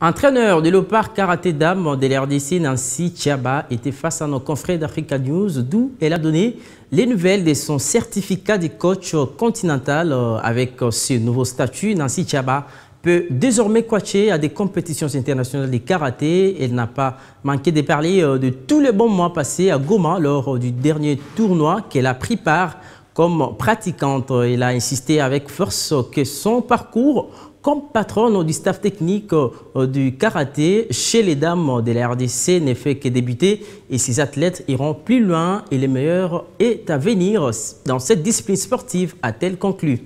Entraîneur de l'opar Karaté Dame de l'RDC, Nancy Chaba était face à nos confrères d'Africa News, d'où elle a donné les nouvelles de son certificat de coach continental. Euh, avec euh, ce nouveau statut, Nancy Chaba peut désormais coacher à des compétitions internationales de karaté. Elle n'a pas manqué de parler euh, de tous les bons mois passés à Goma lors du dernier tournoi qu'elle a pris part comme pratiquante, il a insisté avec force que son parcours comme patronne du staff technique euh, du karaté chez les dames de la RDC n'est fait que débuter et ses athlètes iront plus loin et les meilleurs est à venir dans cette discipline sportive, a-t-elle conclu.